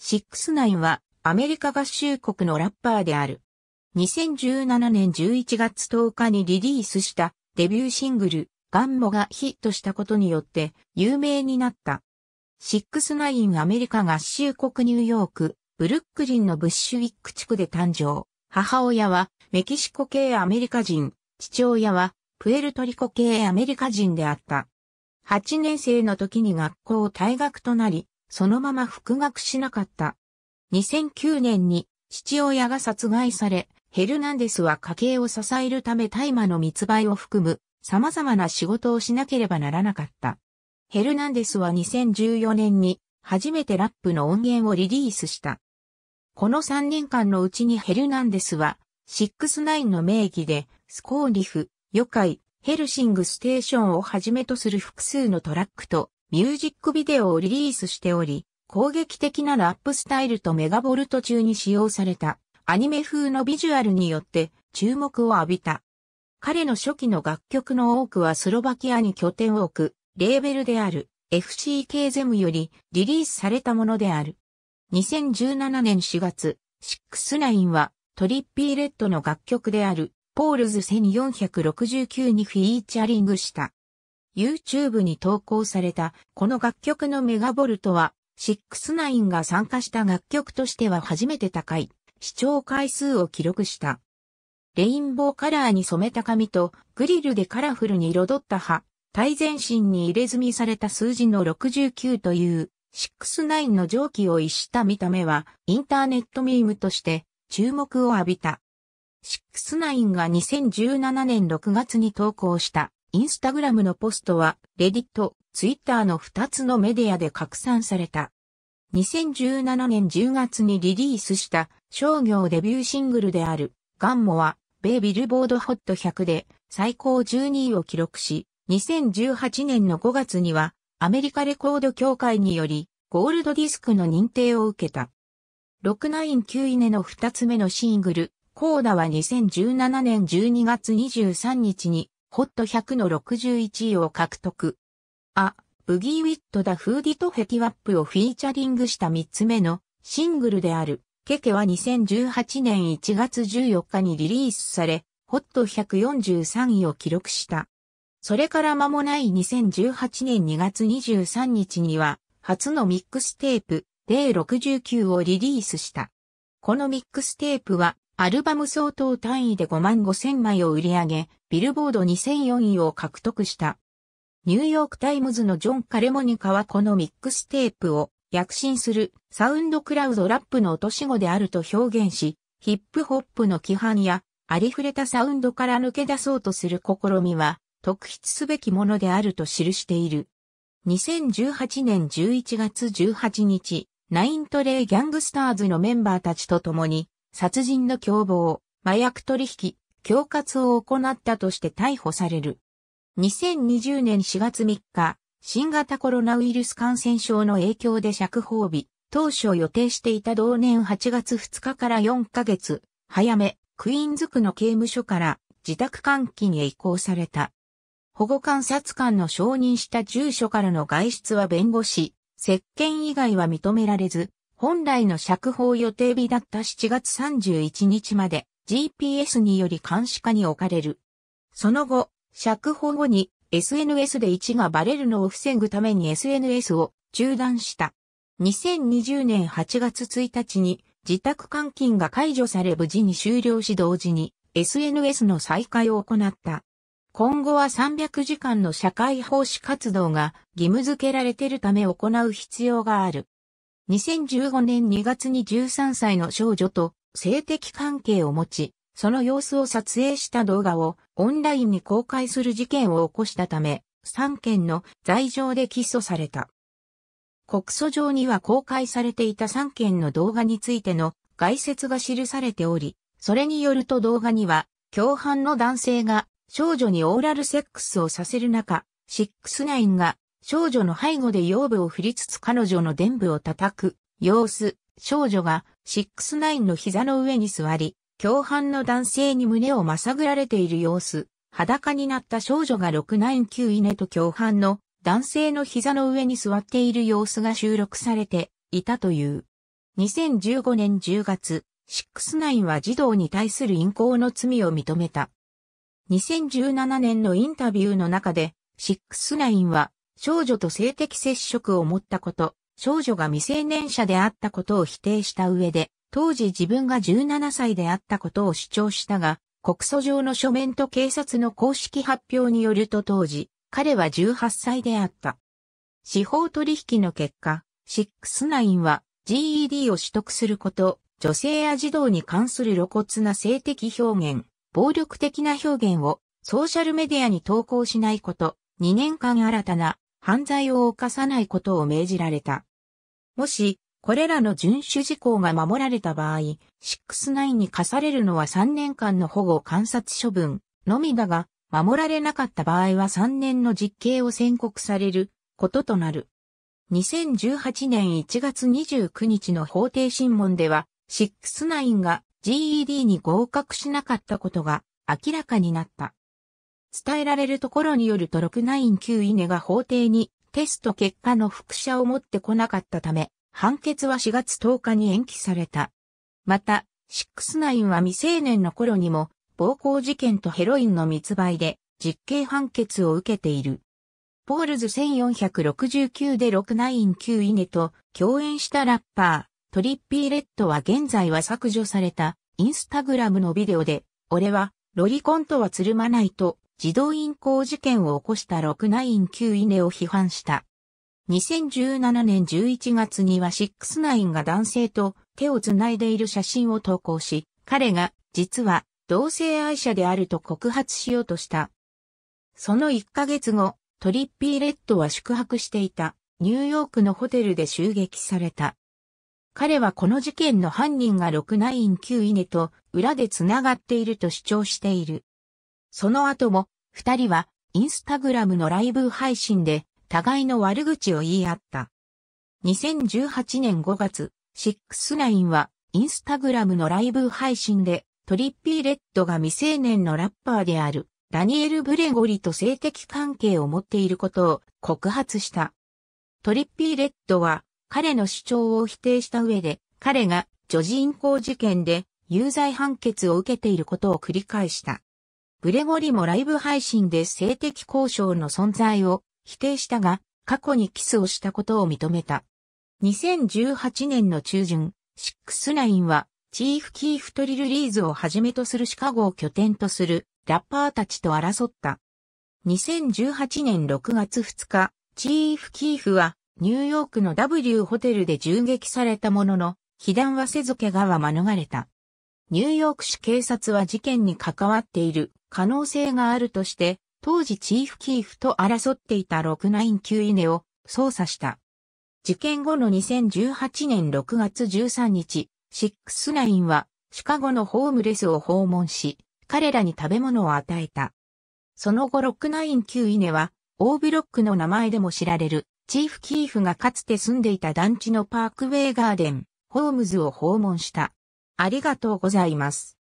69はアメリカ合衆国のラッパーである。2017年11月10日にリリースしたデビューシングル、ガンモがヒットしたことによって有名になった。69アメリカ合衆国ニューヨーク、ブルックリンのブッシュウィック地区で誕生。母親はメキシコ系アメリカ人、父親はプエルトリコ系アメリカ人であった。8年生の時に学校退学となり、そのまま復学しなかった。2009年に父親が殺害され、ヘルナンデスは家計を支えるため大麻の密売を含む様々な仕事をしなければならなかった。ヘルナンデスは2014年に初めてラップの音源をリリースした。この3年間のうちにヘルナンデスは、69の名義で、スコーリフ、ヨカイ、ヘルシングステーションをはじめとする複数のトラックと、ミュージックビデオをリリースしており、攻撃的なラップスタイルとメガボルト中に使用されたアニメ風のビジュアルによって注目を浴びた。彼の初期の楽曲の多くはスロバキアに拠点を置くレーベルである FCK ゼムよりリリースされたものである。2017年4月、69はトリッピーレッドの楽曲であるポールズ1469にフィーチャリングした。YouTube に投稿されたこの楽曲のメガボルトは、69が参加した楽曲としては初めて高い視聴回数を記録した。レインボーカラーに染めた髪とグリルでカラフルに彩った葉、対全身に入れ墨された数字の69という69の蒸気を逸した見た目はインターネットミームとして注目を浴びた。69が2017年6月に投稿したインスタグラムのポストは、レディット、ツイッターの2つのメディアで拡散された。2017年10月にリリースした商業デビューシングルであるガンモは米ビルボードホット100で最高12位を記録し、2018年の5月にはアメリカレコード協会によりゴールドディスクの認定を受けた。699イネの2つ目のシングル、コーダは2017年12月23日にホット100の61位を獲得。あ、ブギーウィットダフーディとフェティワップをフィーチャリングした3つ目のシングルである、ケケは2018年1月14日にリリースされ、ホット143位を記録した。それから間もない2018年2月23日には、初のミックステープ、デー69をリリースした。このミックステープは、アルバム相当単位で5万5千枚を売り上げ、ビルボード2004位を獲得した。ニューヨークタイムズのジョン・カレモニカはこのミックステープを躍進するサウンドクラウドラップの落とし子であると表現し、ヒップホップの規範やありふれたサウンドから抜け出そうとする試みは特筆すべきものであると記している。2018年11月18日、ナイントレイ・ギャングスターズのメンバーたちと共に、殺人の共謀、麻薬取引、恐喝を行ったとして逮捕される。2020年4月3日、新型コロナウイルス感染症の影響で釈放日、当初予定していた同年8月2日から4ヶ月、早め、クイーンズ区の刑務所から自宅監禁へ移行された。保護観察官の承認した住所からの外出は弁護士、接見以外は認められず、本来の釈放予定日だった7月31日まで GPS により監視下に置かれる。その後、釈放後に SNS で位置がバレるのを防ぐために SNS を中断した。2020年8月1日に自宅監禁が解除され無事に終了し同時に SNS の再開を行った。今後は300時間の社会奉仕活動が義務付けられているため行う必要がある。2015年2月に13歳の少女と性的関係を持ち、その様子を撮影した動画をオンラインに公開する事件を起こしたため、3件の罪状で起訴された。告訴状には公開されていた3件の動画についての概説が記されており、それによると動画には、共犯の男性が少女にオーラルセックスをさせる中、69が少女の背後で腰部を振りつつ彼女の臀部を叩く様子、少女が69の膝の上に座り、共犯の男性に胸をまさぐられている様子、裸になった少女が699イネと共犯の男性の膝の上に座っている様子が収録されていたという。2015年10月、69は児童に対する淫行の罪を認めた。2017年のインタビューの中で、69は少女と性的接触を持ったこと、少女が未成年者であったことを否定した上で、当時自分が17歳であったことを主張したが、告訴状の書面と警察の公式発表によると当時、彼は18歳であった。司法取引の結果、69は GED を取得すること、女性や児童に関する露骨な性的表現、暴力的な表現をソーシャルメディアに投稿しないこと、2年間新たな犯罪を犯さないことを命じられた。もし、これらの遵守事項が守られた場合、69に課されるのは3年間の保護観察処分のみだが、守られなかった場合は3年の実刑を宣告されることとなる。2018年1月29日の法廷審問では、69が GED に合格しなかったことが明らかになった。伝えられるところによると699イネが法廷にテスト結果の複写を持ってこなかったため、判決は4月10日に延期された。また、69は未成年の頃にも、暴行事件とヘロインの密売で、実刑判決を受けている。ポールズ1469で699イネと共演したラッパー、トリッピーレッドは現在は削除されたインスタグラムのビデオで、俺はロリコンとはつるまないと児童院行事件を起こした6ナイン9イネを批判した。2017年11月には6ナインが男性と手をつないでいる写真を投稿し、彼が実は同性愛者であると告発しようとした。その1ヶ月後、トリッピーレッドは宿泊していたニューヨークのホテルで襲撃された。彼はこの事件の犯人が699イネと裏で繋がっていると主張している。その後も、二人は、インスタグラムのライブ配信で、互いの悪口を言い合った。2018年5月、シックスナインは、インスタグラムのライブ配信で、トリッピーレッドが未成年のラッパーである、ダニエル・ブレゴリと性的関係を持っていることを告発した。トリッピーレッドは、彼の主張を否定した上で、彼が女児人行事件で有罪判決を受けていることを繰り返した。グレゴリもライブ配信で性的交渉の存在を否定したが、過去にキスをしたことを認めた。2018年の中旬、シックスナインは、チーフキーフトリルリーズをはじめとするシカゴを拠点とするラッパーたちと争った。2018年6月2日、チーフキーフはニューヨークの W ホテルで銃撃されたものの、被弾はせず怪我は免れた。ニューヨーク市警察は事件に関わっている可能性があるとして、当時チーフキーフと争っていた699イネを捜査した。事件後の2018年6月13日、69はシカゴのホームレスを訪問し、彼らに食べ物を与えた。その後699イネは、オーブロックの名前でも知られる、チーフキーフがかつて住んでいた団地のパークウェイガーデン、ホームズを訪問した。ありがとうございます。